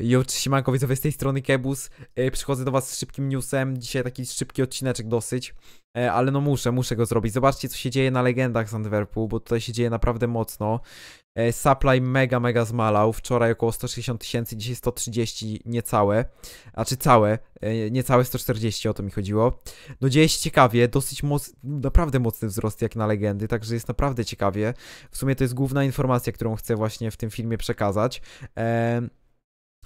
Jo, siemanko widzowie, z tej strony Kebus. E, przychodzę do was z szybkim newsem. Dzisiaj taki szybki odcineczek dosyć. E, ale no muszę, muszę go zrobić. Zobaczcie, co się dzieje na legendach z Antwerpu, bo tutaj się dzieje naprawdę mocno. E, supply mega, mega zmalał. Wczoraj około 160 tysięcy, dzisiaj 130 niecałe. A czy całe? Niecałe 140, o to mi chodziło. No dzieje się ciekawie, dosyć mocny naprawdę mocny wzrost jak na legendy, także jest naprawdę ciekawie. W sumie to jest główna informacja, którą chcę właśnie w tym filmie przekazać. Eee...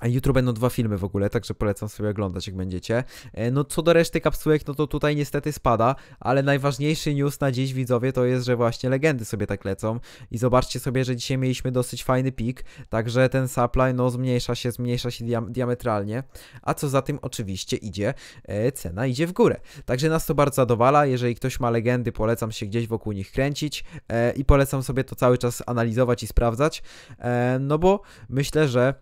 Jutro będą dwa filmy w ogóle, także polecam sobie oglądać, jak będziecie. E, no co do reszty kapsułek, no to tutaj niestety spada, ale najważniejszy news na dziś, widzowie, to jest, że właśnie legendy sobie tak lecą. I zobaczcie sobie, że dzisiaj mieliśmy dosyć fajny pik, także ten supply, no zmniejsza się, zmniejsza się diam diametralnie. A co za tym oczywiście idzie, e, cena idzie w górę. Także nas to bardzo zadowala, jeżeli ktoś ma legendy, polecam się gdzieś wokół nich kręcić e, i polecam sobie to cały czas analizować i sprawdzać, e, no bo myślę, że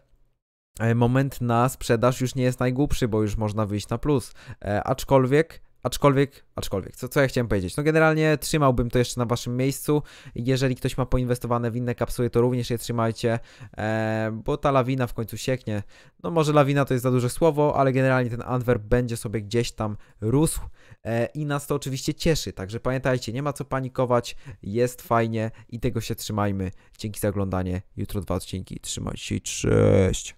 E, moment na sprzedaż już nie jest najgłupszy, bo już można wyjść na plus. E, aczkolwiek Aczkolwiek, aczkolwiek, co, co ja chciałem powiedzieć? No generalnie trzymałbym to jeszcze na waszym miejscu. Jeżeli ktoś ma poinwestowane w inne kapsuły, to również je trzymajcie, e, bo ta lawina w końcu sieknie. No może lawina to jest za duże słowo, ale generalnie ten Antwerp będzie sobie gdzieś tam rósł e, i nas to oczywiście cieszy. Także pamiętajcie, nie ma co panikować, jest fajnie i tego się trzymajmy. Dzięki za oglądanie. Jutro dwa odcinki. Trzymajcie się, cześć!